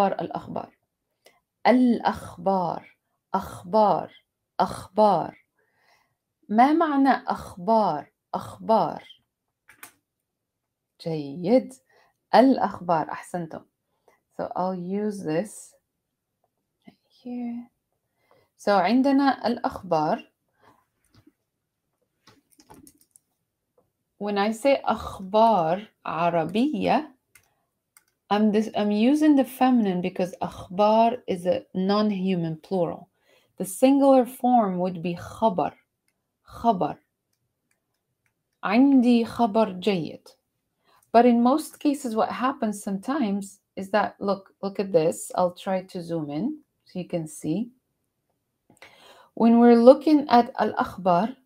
أخبار الأخبار الأخبار أخبار أخبار ما معنى أخبار أخبار جيد الأخبار أحسنتم so I'll use this here so عندنا الأخبار when I say أخبار عربية I'm this I'm using the feminine because akhbar is a non-human plural. The singular form would be khabar. Khabar. عندي خبر جيد. But in most cases, what happens sometimes is that look, look at this. I'll try to zoom in so you can see. When we're looking at al akhbar,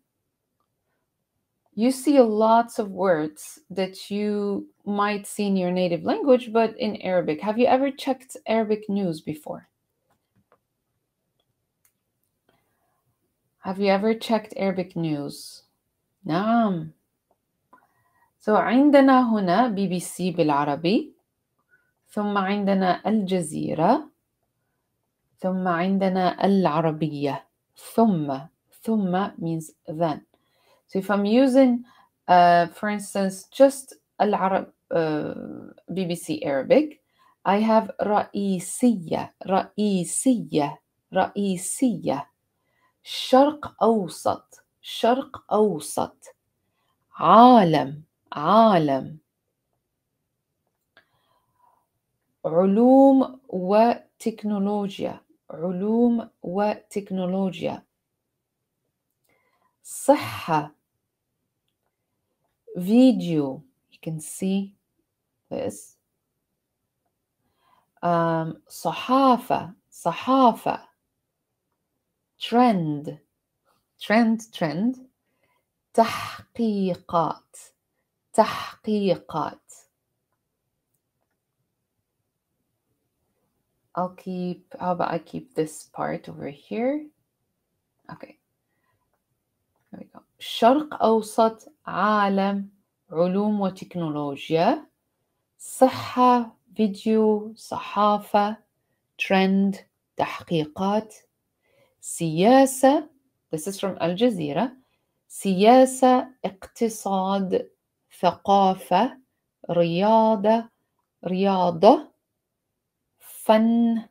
you see lots of words that you might see in your native language, but in Arabic. Have you ever checked Arabic news before? Have you ever checked Arabic news؟ نعم. So عندنا هنا BBC بي بالعربي ثم عندنا الجزيرة ثم عندنا العربية ثم ثم means then So if I'm using, uh, for instance, just Al-Arab, uh, BBC Arabic, I have رئيسية, رئيسية, رئيسية, شرق أوسط, شرق أوسط, عالم, عالم, علوم وتكنولوجيا علوم وتكنولوجيا صحة video. You can see this. Um, sahafa, sahafa, Trend, trend, trend. تحقيقات, تحقيقات. I'll keep, how about I keep this part over here? Okay. There we go. شرق أوسط عالم علوم وتكنولوجيا صحة فيديو صحافة ترند تحقيقات سياسة This is from Al Jazeera سياسة اقتصاد ثقافة رياضة رياضة فن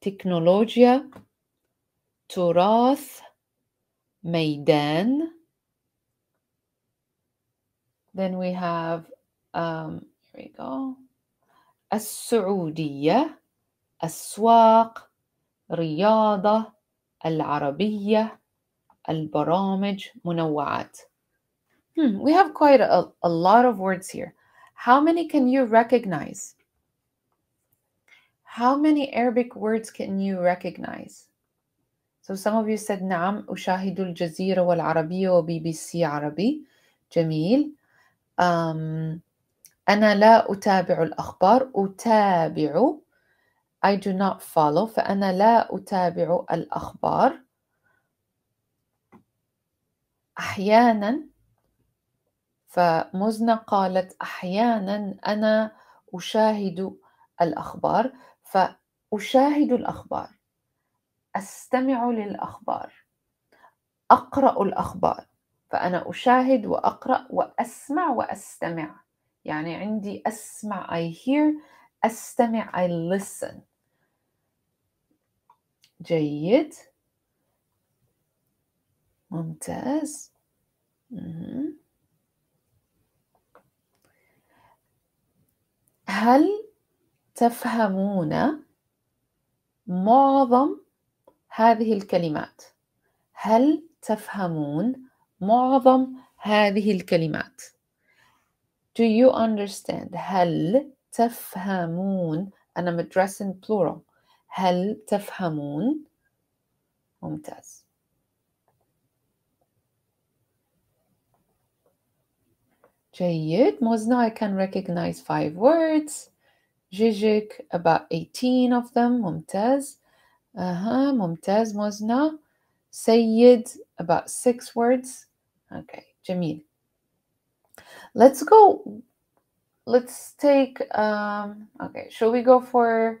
تكنولوجيا تراث ميدان Then we have, um, here we go, السعودية, السواق, رياضة, العربية, البرامج, منوعات. Hmm, we have quite a, a lot of words here. How many can you recognize? How many Arabic words can you recognize? So some of you said نعم أشاهد الجزيرة والعربية وبي بي سي عربي جميل أنا لا أتابع الأخبار أتابع I do not follow فأنا لا أتابع الأخبار أحيانا فمزنة قالت أحيانا أنا أشاهد الأخبار فأشاهد الأخبار أستمع للأخبار أقرأ الأخبار فأنا أشاهد وأقرأ وأسمع وأستمع يعني عندي أسمع I hear أستمع I listen جيد ممتاز هل تفهمون معظم هذه الكلمات هل تفهمون معظم هذه الكلمات Do you understand هل تفهمون أنا addressing plural هل تفهمون ممتاز جيد موزنا I can recognize five words جيجيك about 18 of them ممتاز أها ممتاز موزنا Sayyid, about six words. Okay, Jamil. Let's go. Let's take, um, okay, shall we go for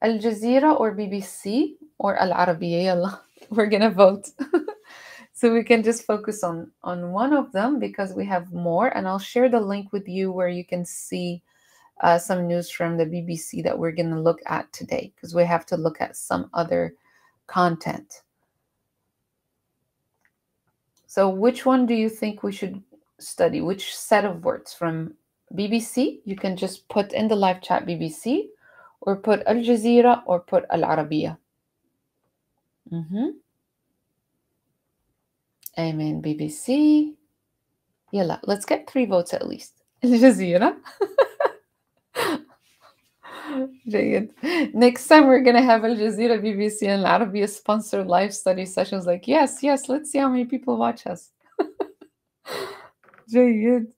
Al Jazeera or BBC or Al Arabiya? We're going to vote. so we can just focus on, on one of them because we have more. And I'll share the link with you where you can see uh, some news from the BBC that we're going to look at today because we have to look at some other content. So, which one do you think we should study? Which set of words from BBC? You can just put in the live chat BBC, or put Al Jazeera, or put Al Arabiya. Mm-hmm. Amen, BBC. Yeah, let's get three votes at least. Al Jazeera. جيد next time we're gonna have Al Jazeera BBC and a sponsored live study sessions like yes yes let's see how many people watch us جيد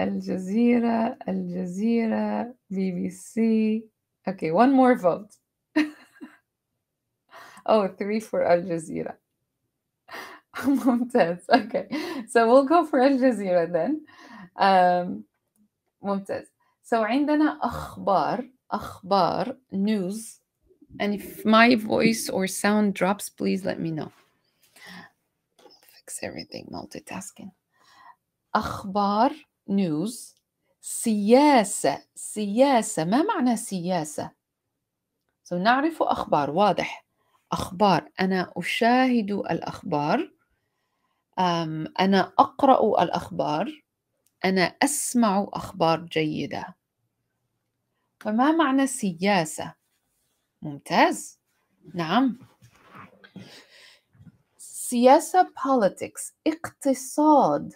الجزيرة الجزيرة بي بي سي okay one more vote oh three for Al Jazeera ممتاز okay so we'll go for Al Jazeera then um, ممتاز So عندنا أخبار أخبار news and if my voice or sound drops please let me know fix everything multitasking أخبار news سياسة سياسة ما معنى سياسة؟ so نعرف أخبار واضح أخبار أنا أشاهد الأخبار أنا أقرأ الأخبار أنا أسمع أخبار جيدة فما معنى سياسة؟ ممتاز نعم سياسة politics اقتصاد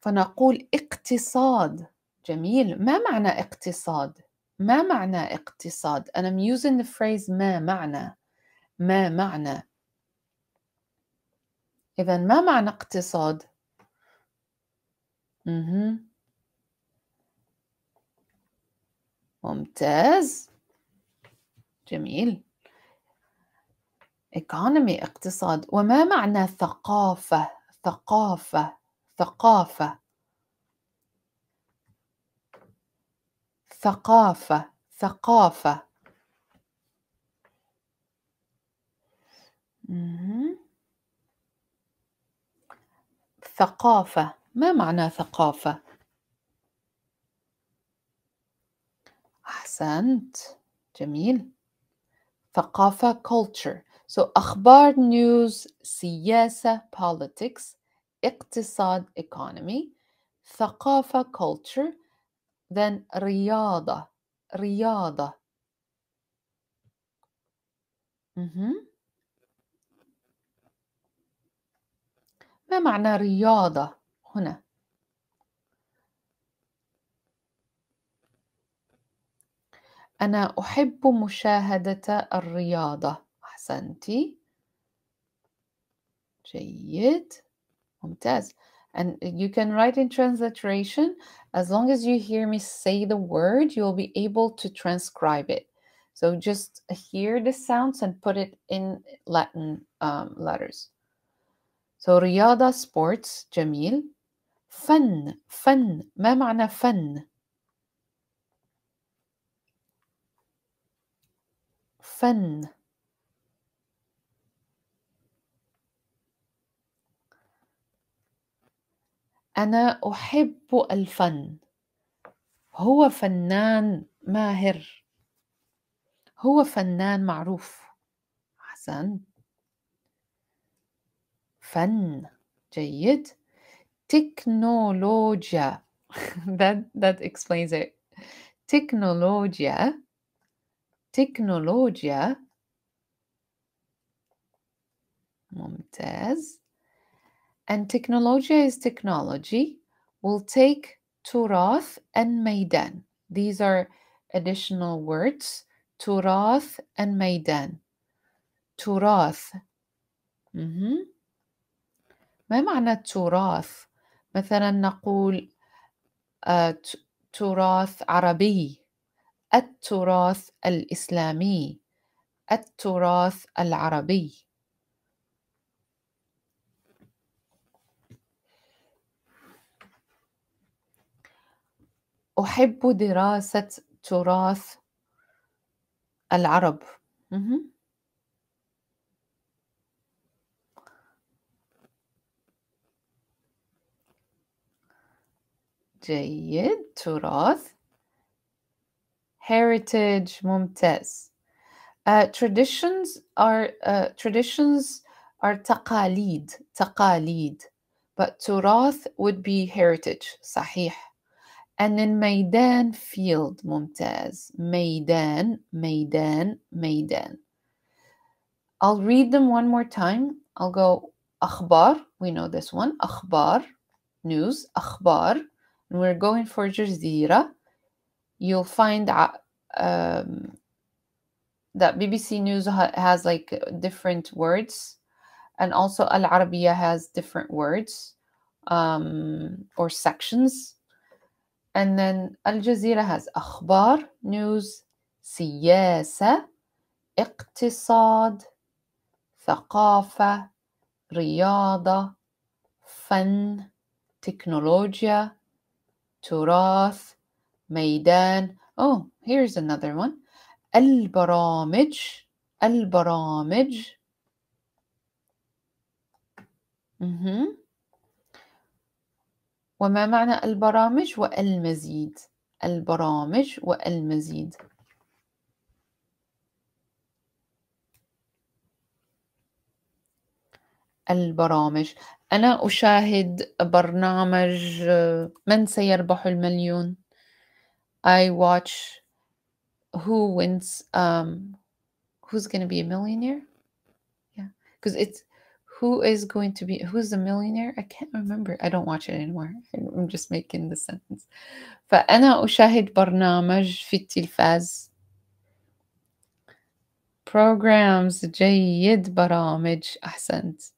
فنقول اقتصاد جميل ما معنى اقتصاد؟ ما معنى اقتصاد؟ أنا I'm using the phrase ما معنى ما معنى إذا ما معنى اقتصاد؟ ممتاز جميل economy اقتصاد وما معنى ثقافة ثقافة ثقافة ثقافة ثقافة ثقافة ما معنى ثقافة أحسنت جميل ثقافة culture so أخبار news سياسة politics اقتصاد economy ثقافة culture then رياضة رياضة mm-hmm. ما معنى رياضة هنا؟ أنا أحب مشاهدة الرياضة أحسنتِ جيد ممتاز and you can write in transliteration as long as you hear me say the word you'll be able to transcribe it so just hear the sounds and put it in Latin um, letters so رياضة sports جميل فن فن ما معنى فن فن انا احب الفن هو فنان ماهر هو فنان معروف حسن فن جيد تكنولوجيا that that explains it تكنولوجيا تكنولوجيا ممتاز and technologia is technology we will take turath and maidan these are additional words turath and maidan turath م-م. Mm-hmm. ما معنى التراث مثلا نقول uh, تراث عربي التراث الإسلامي التراث العربي أحب دراسة تراث العرب جيد تراث heritage, mumtaz. Uh, traditions are uh, traditions are taqalid, taqalid, but turath would be heritage, sahih. And then maidan, field, mumtaz. Maidan, maidan, maidan. I'll read them one more time. I'll go akhbar, we know this one, akhbar, news, akhbar, and we're going for jazira, you'll find that um, that BBC News ha has like different words, and also Al Arabiya has different words um, or sections. And then Al Jazeera has akhbar, news, siyasa, اقتصاد, ثقافة, رياضة, فن, تكنولوجيا, تراث, ميدان oh here's another one البرامج البرامج -hmm. وما معنى البرامج والمزيد البرامج والمزيد البرامج أنا أشاهد برنامج من سيربح المليون I watch who wins um who's going to be a millionaire? Yeah. Cuz it's who is going to be who's the millionaire? I can't remember. I don't watch it anymore. I'm just making the sentence. فأنا أشاهد برنامج في التلفاز programs جيد برامج أحسنت